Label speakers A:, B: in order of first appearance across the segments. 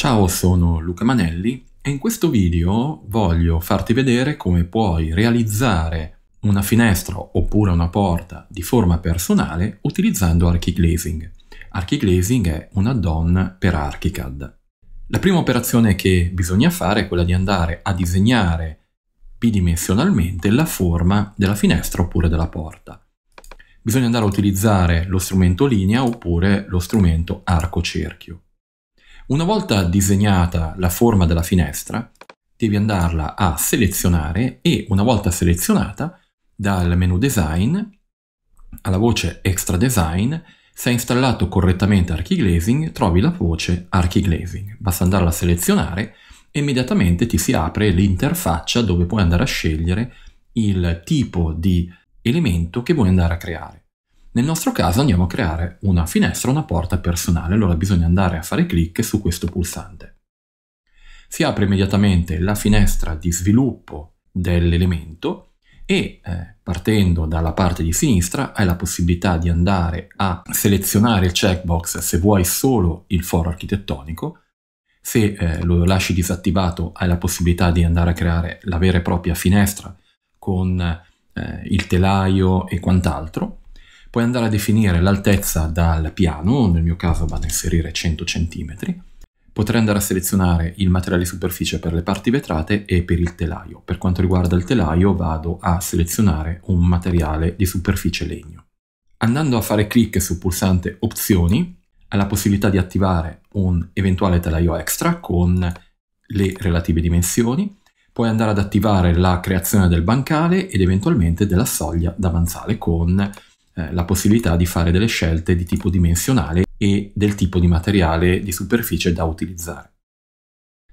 A: Ciao, sono Luca Manelli e in questo video voglio farti vedere come puoi realizzare una finestra oppure una porta di forma personale utilizzando ArchiGlazing. ArchiGlazing è un add-on per ArchiCAD. La prima operazione che bisogna fare è quella di andare a disegnare bidimensionalmente la forma della finestra oppure della porta. Bisogna andare a utilizzare lo strumento linea oppure lo strumento arco-cerchio. Una volta disegnata la forma della finestra, devi andarla a selezionare e una volta selezionata dal menu design alla voce extra design se hai installato correttamente Archiglazing trovi la voce Archiglazing basta andarla a selezionare e immediatamente ti si apre l'interfaccia dove puoi andare a scegliere il tipo di elemento che vuoi andare a creare nel nostro caso andiamo a creare una finestra, una porta personale, allora bisogna andare a fare clic su questo pulsante. Si apre immediatamente la finestra di sviluppo dell'elemento e eh, partendo dalla parte di sinistra hai la possibilità di andare a selezionare il checkbox se vuoi solo il foro architettonico, se eh, lo lasci disattivato hai la possibilità di andare a creare la vera e propria finestra con eh, il telaio e quant'altro puoi andare a definire l'altezza dal piano, nel mio caso vado a inserire 100 cm, potrei andare a selezionare il materiale superficie per le parti vetrate e per il telaio. Per quanto riguarda il telaio vado a selezionare un materiale di superficie legno. Andando a fare clic sul pulsante opzioni, ha la possibilità di attivare un eventuale telaio extra con le relative dimensioni, puoi andare ad attivare la creazione del bancale ed eventualmente della soglia davanzale con eh, la possibilità di fare delle scelte di tipo dimensionale e del tipo di materiale di superficie da utilizzare.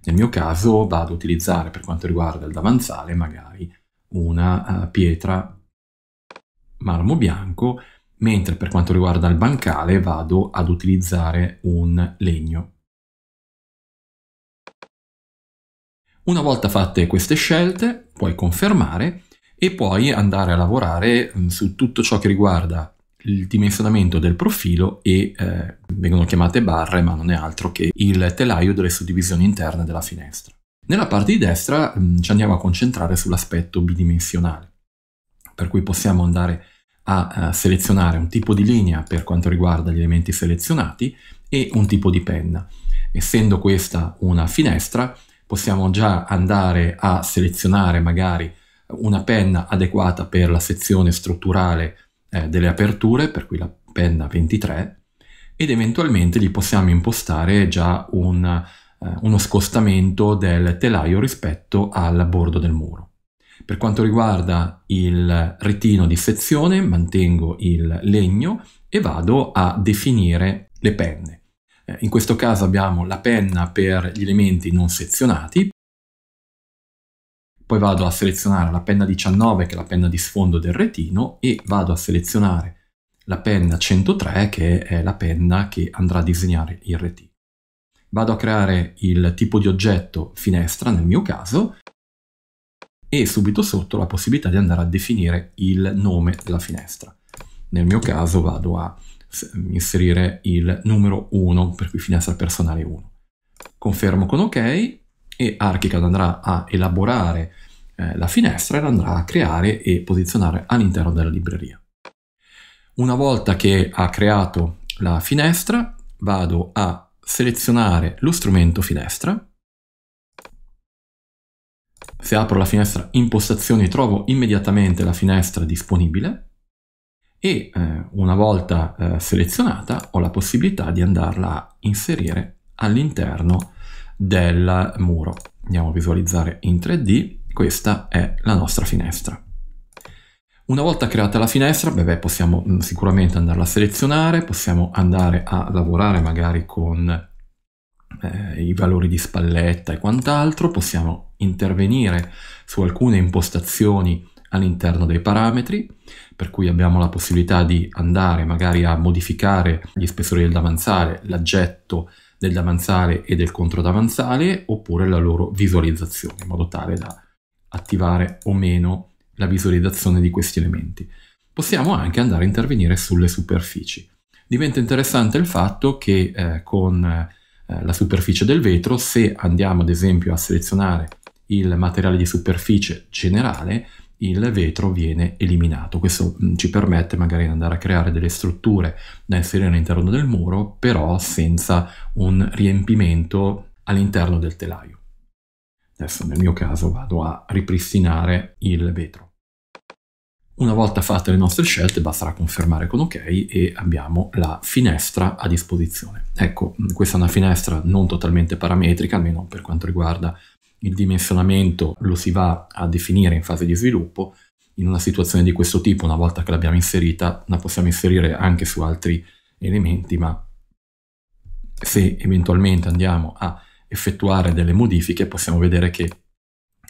A: Nel mio caso vado ad utilizzare per quanto riguarda il davanzale magari una uh, pietra marmo bianco, mentre per quanto riguarda il bancale vado ad utilizzare un legno. Una volta fatte queste scelte puoi confermare e poi andare a lavorare mm, su tutto ciò che riguarda il dimensionamento del profilo e eh, vengono chiamate barre ma non è altro che il telaio delle suddivisioni interne della finestra. Nella parte di destra mh, mm, ci andiamo a concentrare sull'aspetto bidimensionale, per cui possiamo andare a, a eh, selezionare un tipo di linea per quanto riguarda gli elementi selezionati e un tipo di penna. Essendo questa una finestra possiamo già andare a selezionare magari una penna adeguata per la sezione strutturale eh, delle aperture, per cui la penna 23, ed eventualmente gli possiamo impostare già un, eh, uno scostamento del telaio rispetto al bordo del muro. Per quanto riguarda il retino di sezione, mantengo il legno e vado a definire le penne. Eh, in questo caso abbiamo la penna per gli elementi non sezionati, poi vado a selezionare la penna 19 che è la penna di sfondo del retino e vado a selezionare la penna 103 che è la penna che andrà a disegnare il retino. Vado a creare il tipo di oggetto finestra nel mio caso e subito sotto la possibilità di andare a definire il nome della finestra. Nel mio caso vado a inserire il numero 1 per cui finestra personale 1. Confermo con ok e Archicad andrà a elaborare eh, la finestra e la andrà a creare e posizionare all'interno della libreria. Una volta che ha creato la finestra vado a selezionare lo strumento finestra se apro la finestra impostazioni trovo immediatamente la finestra disponibile e eh, una volta eh, selezionata ho la possibilità di andarla a inserire all'interno di del muro. Andiamo a visualizzare in 3D, questa è la nostra finestra. Una volta creata la finestra, beh, beh, possiamo mm, sicuramente andarla a selezionare, possiamo andare a lavorare magari con eh, i valori di spalletta e quant'altro, possiamo intervenire su alcune impostazioni all'interno dei parametri, per cui abbiamo la possibilità di andare magari a modificare gli spessori del davanzale, l'aggetto, del davanzale e del controdavanzale oppure la loro visualizzazione in modo tale da attivare o meno la visualizzazione di questi elementi. Possiamo anche andare a intervenire sulle superfici. Diventa interessante il fatto che eh, con eh, la superficie del vetro, se andiamo ad esempio a selezionare il materiale di superficie generale, il vetro viene eliminato. Questo mm, ci permette magari di andare a creare delle strutture da inserire all'interno del muro, però senza un riempimento all'interno del telaio. Adesso nel mio caso vado a ripristinare il vetro. Una volta fatte le nostre scelte basterà confermare con ok e abbiamo la finestra a disposizione. Ecco, questa è una finestra non totalmente parametrica, almeno per quanto riguarda il dimensionamento lo si va a definire in fase di sviluppo. In una situazione di questo tipo, una volta che l'abbiamo inserita, la possiamo inserire anche su altri elementi, ma se eventualmente andiamo a effettuare delle modifiche, possiamo vedere che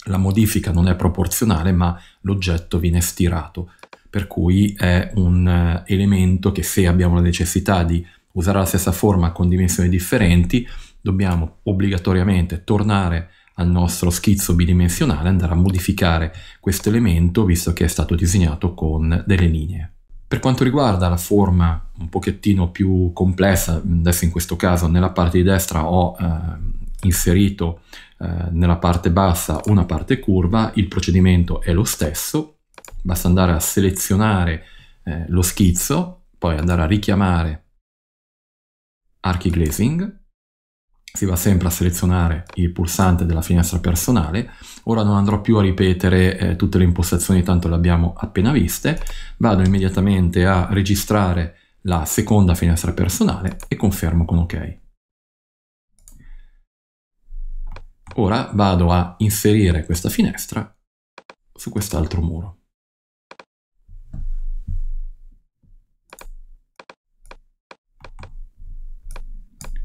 A: la modifica non è proporzionale, ma l'oggetto viene stirato, per cui è un eh, elemento che se abbiamo la necessità di usare la stessa forma con dimensioni differenti, dobbiamo obbligatoriamente tornare al nostro schizzo bidimensionale andare a modificare questo elemento visto che è stato disegnato con delle linee. Per quanto riguarda la forma un pochettino più complessa, adesso in questo caso nella parte di destra ho eh, inserito eh, nella parte bassa una parte curva, il procedimento è lo stesso, basta andare a selezionare eh, lo schizzo, poi andare a richiamare Archi Glazing si va sempre a selezionare il pulsante della finestra personale. Ora non andrò più a ripetere eh, tutte le impostazioni, tanto le abbiamo appena viste. Vado immediatamente a registrare la seconda finestra personale e confermo con OK. Ora vado a inserire questa finestra su quest'altro muro.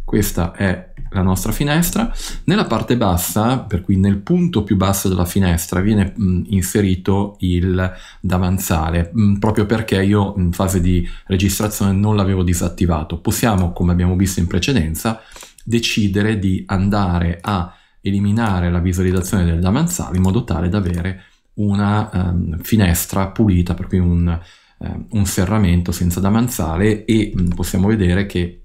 A: Questa è la nostra finestra. Nella parte bassa, per cui nel punto più basso della finestra, viene mh, mm, inserito il davanzale, mh, mm, proprio perché io in fase di registrazione non l'avevo disattivato. Possiamo, come abbiamo visto in precedenza, decidere di andare a eliminare la visualizzazione del davanzale in modo tale da avere una um, finestra pulita, per cui un, um, un serramento senza davanzale e mh, mm, possiamo vedere che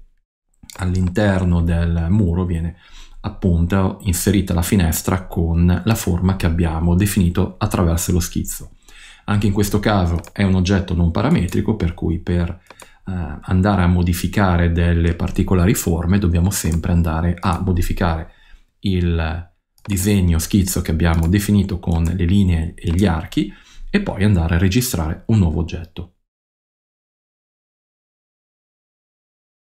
A: all'interno del muro viene appunto inserita la finestra con la forma che abbiamo definito attraverso lo schizzo. Anche in questo caso è un oggetto non parametrico per cui per eh, andare a modificare delle particolari forme dobbiamo sempre andare a modificare il disegno schizzo che abbiamo definito con le linee e gli archi e poi andare a registrare un nuovo oggetto.